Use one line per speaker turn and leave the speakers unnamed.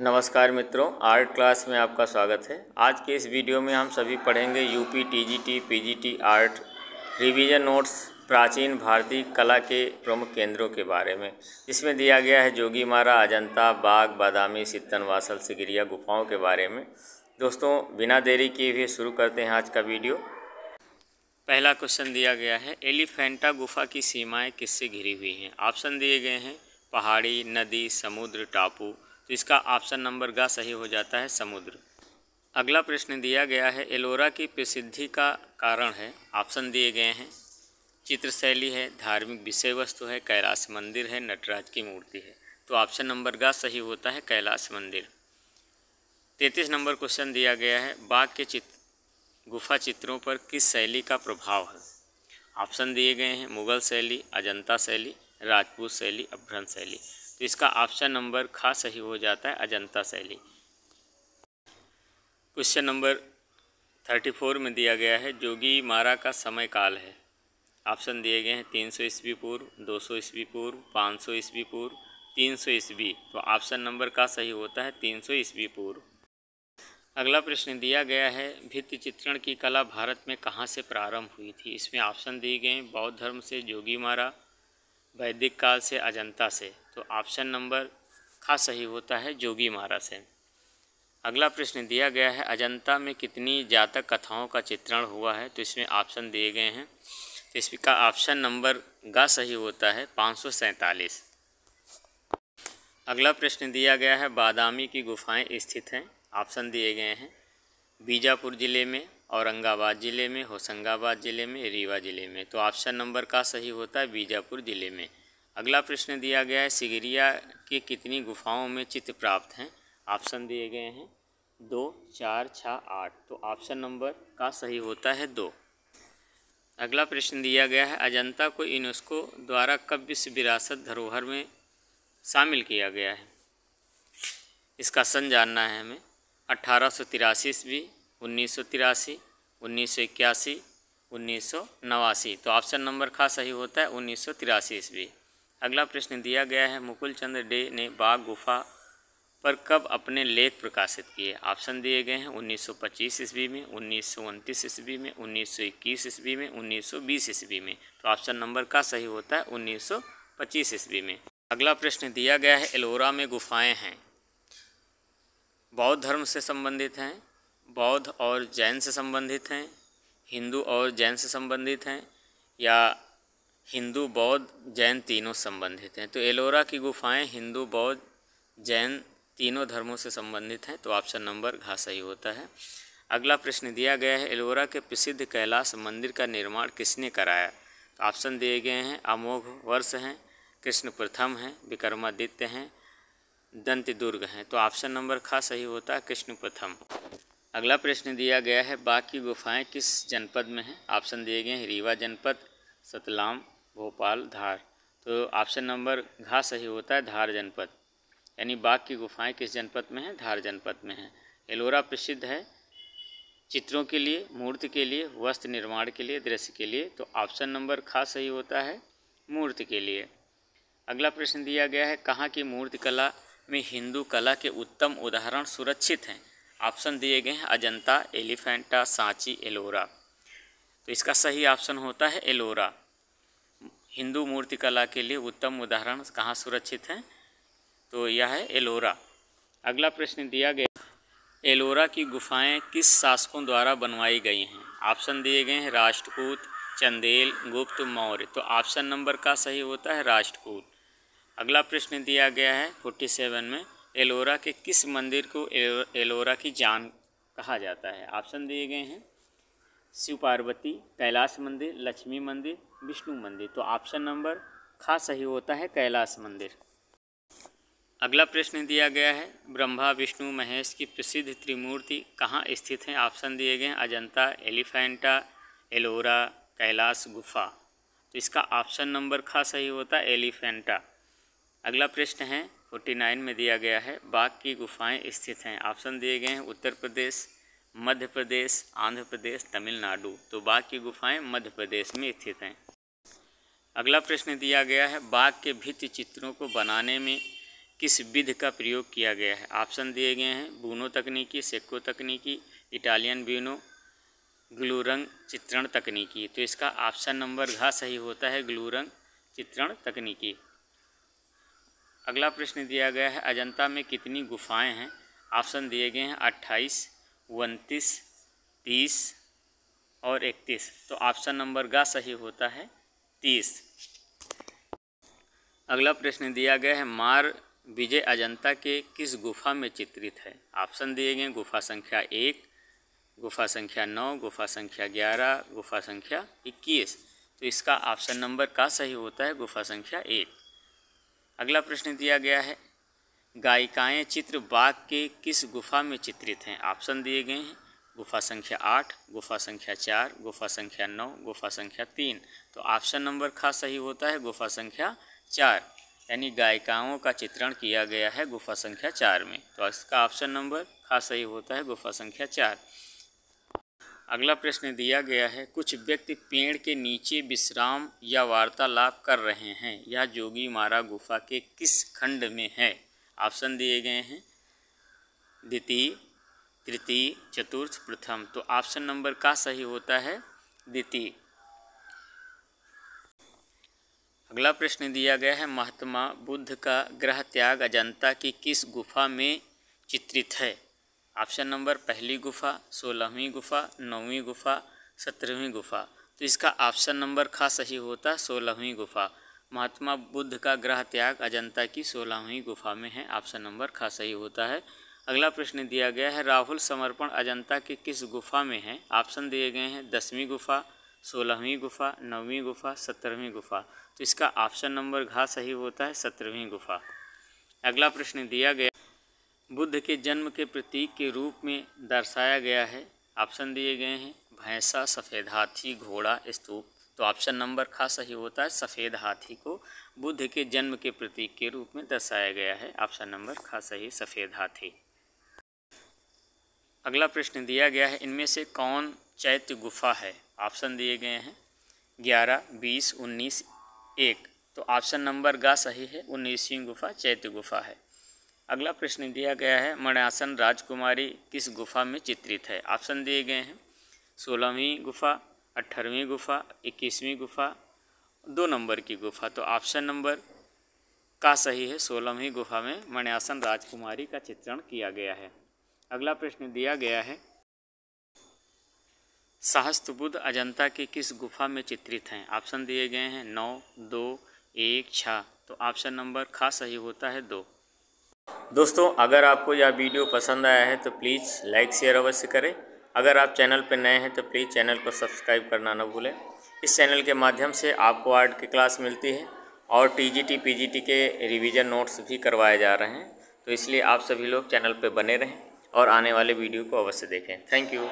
नमस्कार मित्रों art class में आपका स्वागत है आज के इस वीडियो में हम सभी पढ़ेंगे UP TGT PGT art revision notes प्राचीन भारतीय कला के प्रमुख केंद्रों के बारे में इसमें दिया गया है जोगी मारा अजंता बाग बादामी सितन वासल सिगिरिया गुफाओं के बारे में दोस्तों बिना देरी किए हुए शुरू करते हैं आज का वीडियो पहला क्वेश्चन दिया गया है एलिफेंटा गुफा की सीमाएं किससे घिरी हुई हैं ऑप्शन दिए गए हैं पहाड़ी नदी समुद्र टापू तो इसका ऑप्शन नंबर गा सही हो जाता है समुद्र अगला प्रश्न दिया गया है एलोरा की प्रसिद्धि का कारण है ऑप्शन दिए गए हैं चित्रशैली है धार्मिक विषय वस्तु है कैलाश मंदिर है नटराज की मूर्ति है तो ऑप्शन नंबर गा सही होता है कैलाश मंदिर तैंतीस नंबर क्वेश्चन दिया गया है बाघ के चित्र गुफा चित्रों पर किस शैली का प्रभाव है ऑप्शन दिए गए हैं मुगल शैली अजंता शैली राजपूत शैली अभ्रंश शैली तो इसका ऑप्शन नंबर खा सही हो जाता है अजंता शैली क्वेश्चन नंबर थर्टी फोर में दिया गया है जोगी मारा का समय काल है ऑप्शन दिए गए हैं तीन सौ ईस्वी पूर्व दो सौ ईस्वी पूर्व पाँच सौ ईस्वी पूर्व तीन सौ ईस्वी तो ऑप्शन नंबर का सही होता है तीन सौ ईस्वी पूर्व अगला प्रश्न दिया गया है भित्ति चित्रण की कला भारत में कहाँ से प्रारंभ हुई थी इसमें ऑप्शन दिए गए हैं बौद्ध धर्म से जोगी मारा वैदिक काल से अजंता से तो ऑप्शन नंबर खास सही होता है जोगी महाराज है अगला प्रश्न दिया गया है अजंता में कितनी जातक कथाओं का चित्रण हुआ है तो इसमें ऑप्शन दिए गए हैं तो इसका ऑप्शन नंबर गा सही होता है पाँच अगला प्रश्न दिया गया है बादामी की गुफाएं स्थित हैं ऑप्शन दिए गए हैं बीजापुर ज़िले में औरंगाबाद ज़िले में होशंगाबाद ज़िले में रीवा ज़िले में तो ऑप्शन नंबर का सही होता है बीजापुर ज़िले में अगला प्रश्न दिया गया है सिगिरिया की कितनी गुफाओं में चित्र प्राप्त हैं ऑप्शन दिए गए हैं दो चार छः आठ तो ऑप्शन नंबर का सही होता है दो अगला प्रश्न दिया गया है अजंता को यूनेस्को द्वारा कब विश्व विरासत धरोहर में शामिल किया गया है इसका सन जानना है हमें अट्ठारह सौ तिरासी ईस्वी उन्नीस सौ तिरासी उन्नीस सौ इक्यासी उन्नीस सौ नवासी तो ऑप्शन नंबर का सही होता है उन्नीस सौ तिरासी ईस्वी अगला प्रश्न दिया गया है मुकुल चंद्र डे ने बाघ गुफा पर कब अपने लेख प्रकाशित किए ऑप्शन दिए गए हैं 1925 ईस्वी में उन्नीस ईस्वी में 1921 ईस्वी में 1920 ईस्वी में तो ऑप्शन नंबर का सही होता है 1925 ईस्वी में अगला प्रश्न दिया गया है एलोरा में गुफाएं हैं बौद्ध धर्म से संबंधित हैं बौद्ध और जैन से संबंधित हैं हिंदू और जैन से संबंधित हैं या हिंदू बौद्ध जैन तीनों संबंधित हैं तो एलोरा की गुफाएं हिंदू बौद्ध जैन तीनों धर्मों से संबंधित हैं तो ऑप्शन नंबर घा सही होता है अगला प्रश्न दिया गया है एलोरा के प्रसिद्ध कैलाश मंदिर का निर्माण किसने कराया तो ऑप्शन दिए गए हैं अमोघ वर्ष हैं कृष्ण प्रथम हैं विक्रमादित्य हैं दंत दुर्ग हैं तो ऑप्शन नंबर खा सही होता है कृष्ण प्रथम अगला प्रश्न दिया गया है बाकी गुफाएं किस जनपद में हैं ऑप्शन दिए गए हैं रीवा जनपद सतलाम भोपाल धार तो ऑप्शन नंबर घा सही होता है धार जनपद यानी बाघ की गुफाएं किस जनपद में हैं धार जनपद में हैं एलोरा प्रसिद्ध है चित्रों के लिए मूर्ति के लिए वस्त्र निर्माण के लिए दृश्य के लिए तो ऑप्शन नंबर खा सही होता है मूर्ति के लिए अगला प्रश्न दिया गया है कहाँ की मूर्ति कला में हिंदू कला के उत्तम उदाहरण सुरक्षित हैं ऑप्शन दिए गए हैं अजंता एलिफेंटा सांची एलोरा तो इसका सही ऑप्शन होता है एलोरा हिंदू मूर्ति कला के लिए उत्तम उदाहरण कहाँ सुरक्षित हैं तो यह है एलोरा अगला प्रश्न दिया गया एलोरा की गुफाएं किस शासकों द्वारा बनवाई गई हैं ऑप्शन दिए गए हैं राष्ट्रकूट चंदेल गुप्त मौर्य तो ऑप्शन नंबर का सही होता है राष्ट्रकूट अगला प्रश्न दिया गया है फोर्टी सेवन में एलोरा के किस मंदिर को एलोरा की जान कहा जाता है ऑप्शन दिए गए हैं शिव पार्वती कैलाश मंदिर लक्ष्मी मंदिर विष्णु मंदिर तो ऑप्शन नंबर खा सही होता है कैलाश मंदिर अगला प्रश्न दिया गया है ब्रह्मा विष्णु महेश की प्रसिद्ध त्रिमूर्ति कहाँ स्थित हैं ऑप्शन दिए गए हैं अजंता एलिफेंटा एलोरा कैलाश गुफा तो इसका ऑप्शन नंबर खा सही होता है एलिफेंटा अगला प्रश्न है फोर्टी नाइन में दिया गया है बाघ की गुफाएं स्थित हैं ऑप्शन दिए गए हैं उत्तर प्रदेश मध्य प्रदेश आंध्र प्रदेश तमिलनाडु तो बाघ की गुफाएं मध्य प्रदेश में स्थित हैं अगला प्रश्न दिया गया है बाघ के भित्ति चित्रों को बनाने में किस विध का प्रयोग किया गया है ऑप्शन दिए गए हैं बूनो तकनीकी सेक्को तकनीकी इटालियन ब्यूनो ग्लूरंग चित्रण तकनीकी तो इसका ऑप्शन नंबर घा सही होता है ग्लूरंग चित्रण तकनीकी अगला प्रश्न दिया गया है अजंता में कितनी गुफाएं हैं ऑप्शन दिए गए हैं अट्ठाईस उनतीस तीस और इकतीस तो ऑप्शन नंबर गा सही होता है तीस अगला प्रश्न दिया गया है मार विजय अजंता के किस गुफा में चित्रित है ऑप्शन दिए गए गुफा संख्या एक गुफा संख्या नौ गुफा संख्या ग्यारह गुफा संख्या इक्कीस तो इसका ऑप्शन नंबर का सही होता है गुफा संख्या एक अगला प्रश्न दिया गया है गायिकाएं चित्र बाग के किस गुफा में चित्रित हैं ऑप्शन दिए गए हैं गुफा संख्या आठ गुफा संख्या चार गुफा संख्या नौ गुफा संख्या तीन तो ऑप्शन नंबर खा सही होता है गुफा संख्या चार यानी गायिकाओं का चित्रण किया गया है गुफा संख्या चार में तो इसका ऑप्शन नंबर खा सही होता है गुफा संख्या चार अगला प्रश्न दिया गया है कुछ व्यक्ति पेड़ के नीचे विश्राम या वार्तालाप कर रहे हैं यह जोगी मारा गुफा के किस खंड में है ऑप्शन दिए गए हैं द्वितीय तृतीय चतुर्थ प्रथम तो ऑप्शन नंबर का सही होता है द्वितीय अगला प्रश्न दिया गया है महात्मा बुद्ध का ग्रह त्याग अजंता की किस गुफा में चित्रित है ऑप्शन नंबर पहली गुफा सोलहवीं गुफा नौवीं गुफा सत्रहवीं गुफा तो इसका ऑप्शन नंबर खा सही होता सोलहवीं गुफा महात्मा बुद्ध का ग्रह त्याग अजंता की सोलहवीं गुफा में है ऑप्शन नंबर खा सही होता है अगला प्रश्न दिया गया है राहुल समर्पण अजंता के किस गुफा में है ऑप्शन दिए गए हैं दसवीं गुफा सोलहवीं गुफा नौवीं गुफा सत्रहवीं गुफा तो इसका ऑप्शन नंबर घा सही होता है सत्रहवीं गुफा अगला प्रश्न दिया गया बुद्ध के जन्म के प्रतीक के रूप में दर्शाया गया है ऑप्शन दिए गए हैं भैंसा सफ़ेद हाथी घोड़ा स्तूप तो ऑप्शन नंबर खा सही होता है सफ़ेद हाथी को बुद्ध के जन्म के प्रतीक के रूप में दर्शाया गया है ऑप्शन नंबर खा सही सफ़ेद हाथी अगला प्रश्न दिया गया है इनमें से कौन चैत्य गुफा है ऑप्शन दिए गए हैं ग्यारह बीस उन्नीस एक तो ऑप्शन नंबर गा सही है उन्नीसवीं गुफा चैत्य गुफा है अगला प्रश्न दिया गया है मण्यासन राजकुमारी किस गुफा में चित्रित है ऑप्शन दिए गए हैं सोलहवीं गुफा अट्ठारहवीं गुफा इक्कीसवीं गुफा दो नंबर की गुफा तो ऑप्शन नंबर का सही है सोलहवीं गुफा में मण्यासन राजकुमारी का चित्रण किया गया है अगला प्रश्न दिया गया है सहस्त्र बुद्ध अजंता की किस गुफा में चित्रित हैं ऑप्शन दिए गए हैं नौ दो एक छः तो ऑप्शन नंबर खा सही होता है दो दोस्तों अगर आपको यह वीडियो पसंद आया है तो प्लीज़ लाइक शेयर अवश्य करें अगर आप चैनल पर नए हैं तो प्लीज़ चैनल को सब्सक्राइब करना ना भूलें इस चैनल के माध्यम से आपको आर्ट की क्लास मिलती है और टीजीटी पीजीटी के रिवीजन नोट्स भी करवाए जा रहे हैं तो इसलिए आप सभी लोग चैनल पर बने रहें और आने वाले वीडियो को अवश्य देखें थैंक यू